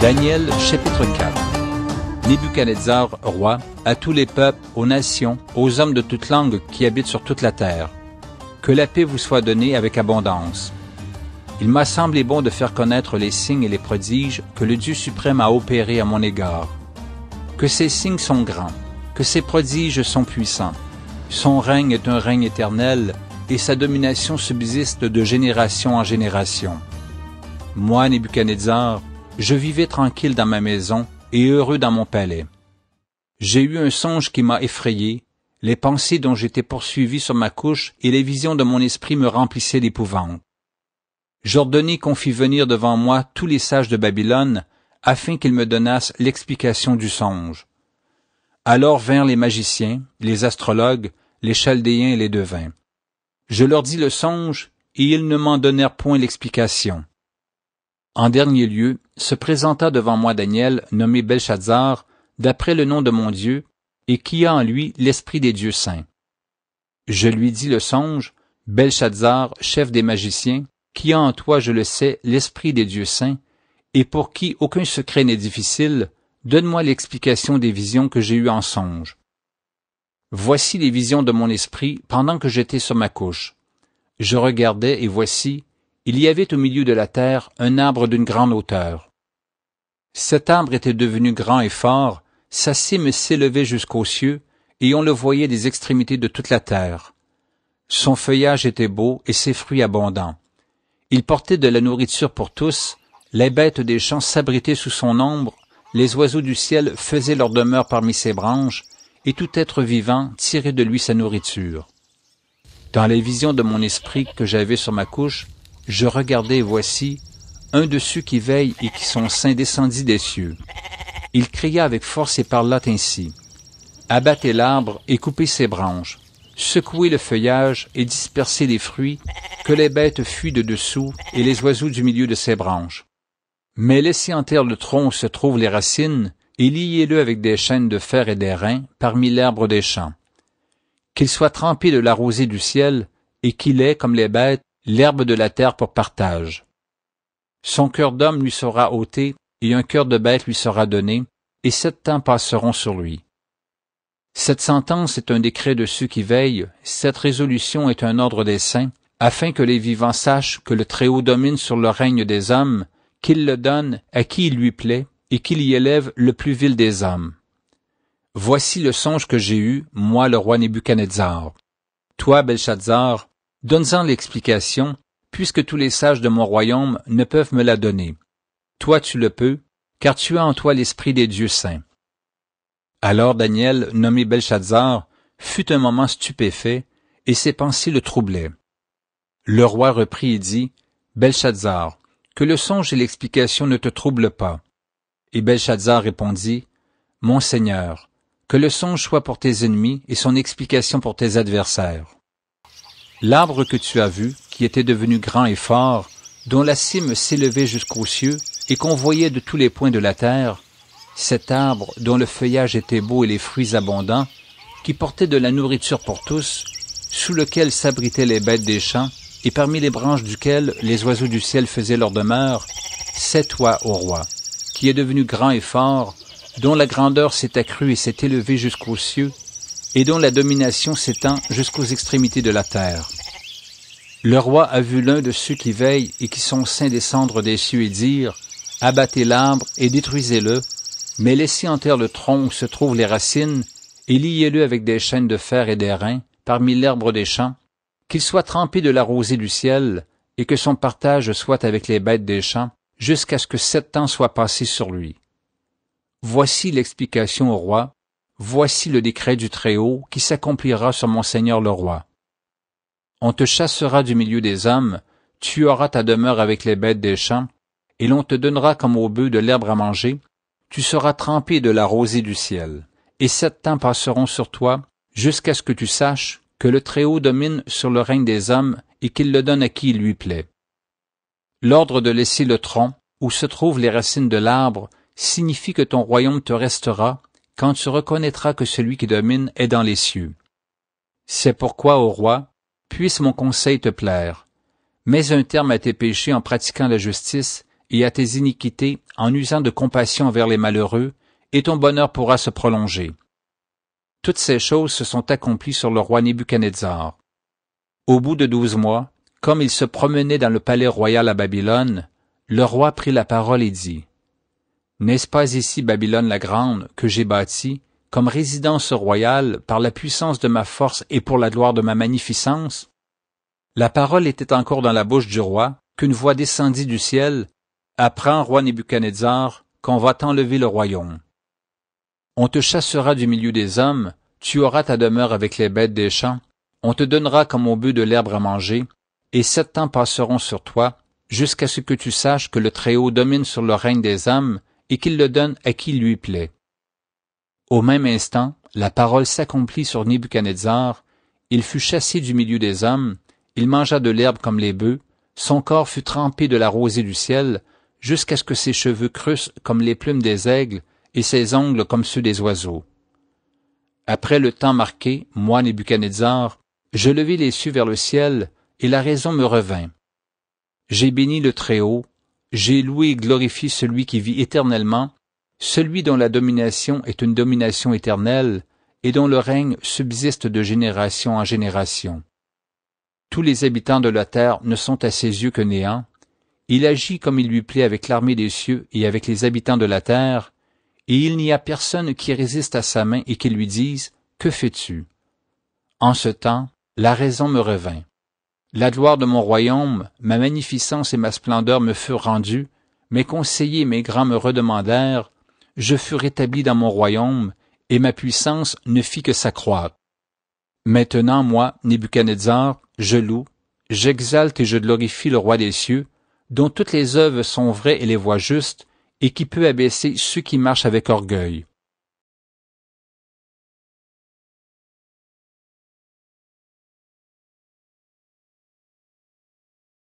Daniel chapitre 4 Nebuchadnezzar, roi, à tous les peuples, aux nations, aux hommes de toutes langues qui habitent sur toute la terre, que la paix vous soit donnée avec abondance. Il m'a semblé bon de faire connaître les signes et les prodiges que le Dieu suprême a opérés à mon égard. Que ces signes sont grands, que ces prodiges sont puissants. Son règne est un règne éternel, et sa domination subsiste de génération en génération. Moi, Nebuchadnezzar, je vivais tranquille dans ma maison et heureux dans mon palais. J'ai eu un songe qui m'a effrayé, les pensées dont j'étais poursuivi sur ma couche et les visions de mon esprit me remplissaient d'épouvante. J'ordonnai qu'on fît venir devant moi tous les sages de Babylone, afin qu'ils me donnassent l'explication du songe. Alors vinrent les magiciens, les astrologues, les chaldéens et les devins. Je leur dis le songe, et ils ne m'en donnèrent point l'explication. En dernier lieu, se présenta devant moi Daniel, nommé Belshazzar, d'après le nom de mon Dieu, et qui a en lui l'esprit des dieux saints. Je lui dis le songe, Belshazzar, chef des magiciens, qui a en toi, je le sais, l'esprit des dieux saints, et pour qui aucun secret n'est difficile, donne-moi l'explication des visions que j'ai eues en songe. Voici les visions de mon esprit pendant que j'étais sur ma couche. Je regardais et voici, il y avait au milieu de la terre un arbre d'une grande hauteur. Cet arbre était devenu grand et fort, sa cime s'élevait jusqu'aux cieux, et on le voyait des extrémités de toute la terre. Son feuillage était beau et ses fruits abondants. Il portait de la nourriture pour tous, les bêtes des champs s'abritaient sous son ombre, les oiseaux du ciel faisaient leur demeure parmi ses branches, et tout être vivant tirait de lui sa nourriture. Dans les visions de mon esprit que j'avais sur ma couche, je regardais, voici, un de ceux qui veillent et qui sont saints descendit des cieux. Il cria avec force et parla ainsi. Abattez l'arbre et coupez ses branches, secouez le feuillage et dispersez les fruits, que les bêtes fuient de dessous et les oiseaux du milieu de ses branches. Mais laissez en terre le tronc où se trouvent les racines, et liez-le avec des chaînes de fer et des reins parmi l'herbe des champs. Qu'il soit trempé de la rosée du ciel, et qu'il ait, comme les bêtes, l'herbe de la terre pour partage. Son cœur d'homme lui sera ôté, et un cœur de bête lui sera donné, et sept temps passeront sur lui. Cette sentence est un décret de ceux qui veillent, cette résolution est un ordre des saints, afin que les vivants sachent que le Très-Haut domine sur le règne des hommes, qu'il le donne à qui il lui plaît, et qu'il y élève le plus vil des hommes. Voici le songe que j'ai eu, moi le roi Nebuchadnezzar. Toi, Belshazzar, Donne-en l'explication, puisque tous les sages de mon royaume ne peuvent me la donner. Toi tu le peux, car tu as en toi l'esprit des dieux saints. Alors Daniel, nommé Belshazzar, fut un moment stupéfait, et ses pensées le troublaient. Le roi reprit et dit, Belshazzar, que le songe et l'explication ne te troublent pas. Et Belshazzar répondit, Mon Seigneur, que le songe soit pour tes ennemis et son explication pour tes adversaires. L'arbre que tu as vu, qui était devenu grand et fort, dont la cime s'élevait jusqu'aux cieux et qu'on voyait de tous les points de la terre, cet arbre dont le feuillage était beau et les fruits abondants, qui portait de la nourriture pour tous, sous lequel s'abritaient les bêtes des champs, et parmi les branches duquel les oiseaux du ciel faisaient leur demeure, c'est toi, ô roi, qui est devenu grand et fort, dont la grandeur s'est accrue et s'est élevée jusqu'aux cieux, et dont la domination s'étend jusqu'aux extrémités de la terre. Le roi a vu l'un de ceux qui veillent et qui sont saints descendre des cieux et dire Abattez l'arbre et détruisez-le, mais laissez en terre le tronc où se trouvent les racines, et liez-le avec des chaînes de fer et des reins, parmi l'herbe des champs, qu'il soit trempé de la rosée du ciel, et que son partage soit avec les bêtes des champs, jusqu'à ce que sept ans soient passés sur lui. Voici l'explication au roi Voici le décret du Très-Haut qui s'accomplira sur mon Seigneur le Roi. On te chassera du milieu des hommes, tu auras ta demeure avec les bêtes des champs, et l'on te donnera comme au bœuf de l'herbe à manger, tu seras trempé de la rosée du ciel, et sept temps passeront sur toi, jusqu'à ce que tu saches que le Très-Haut domine sur le règne des hommes et qu'il le donne à qui il lui plaît. L'ordre de laisser le tronc, où se trouvent les racines de l'arbre, signifie que ton royaume te restera quand tu reconnaîtras que celui qui domine est dans les cieux. C'est pourquoi, ô roi, puisse mon conseil te plaire. Mets un terme à tes péchés en pratiquant la justice et à tes iniquités en usant de compassion envers les malheureux, et ton bonheur pourra se prolonger. Toutes ces choses se sont accomplies sur le roi Nebuchadnezzar. Au bout de douze mois, comme il se promenait dans le palais royal à Babylone, le roi prit la parole et dit, n'est-ce pas ici Babylone la Grande que j'ai bâtie, comme résidence royale, par la puissance de ma force et pour la gloire de ma magnificence? La parole était encore dans la bouche du roi, qu'une voix descendit du ciel. Apprends, roi Nebuchadnezzar, qu'on va t'enlever le royaume. On te chassera du milieu des hommes, tu auras ta demeure avec les bêtes des champs, on te donnera comme au but de l'herbe à manger, et sept ans passeront sur toi, jusqu'à ce que tu saches que le Très-Haut domine sur le règne des hommes et qu'il le donne à qui lui plaît. Au même instant, la parole s'accomplit sur Nebuchadnezzar, il fut chassé du milieu des hommes, il mangea de l'herbe comme les bœufs, son corps fut trempé de la rosée du ciel, jusqu'à ce que ses cheveux crussent comme les plumes des aigles et ses ongles comme ceux des oiseaux. Après le temps marqué, moi, Nebuchadnezzar, je levai les cieux vers le ciel, et la raison me revint. J'ai béni le Très-Haut, j'ai loué et glorifié celui qui vit éternellement, celui dont la domination est une domination éternelle, et dont le règne subsiste de génération en génération. Tous les habitants de la terre ne sont à ses yeux que néants. Il agit comme il lui plaît avec l'armée des cieux et avec les habitants de la terre, et il n'y a personne qui résiste à sa main et qui lui dise, Que fais-tu? En ce temps, la raison me revint. La gloire de mon royaume, ma magnificence et ma splendeur me furent rendues, mes conseillers et mes grands me redemandèrent, je fus rétabli dans mon royaume, et ma puissance ne fit que s'accroître. Maintenant, moi, Nebuchadnezzar, je loue, j'exalte et je glorifie le roi des cieux, dont toutes les œuvres sont vraies et les voies justes, et qui peut abaisser ceux qui marchent avec orgueil.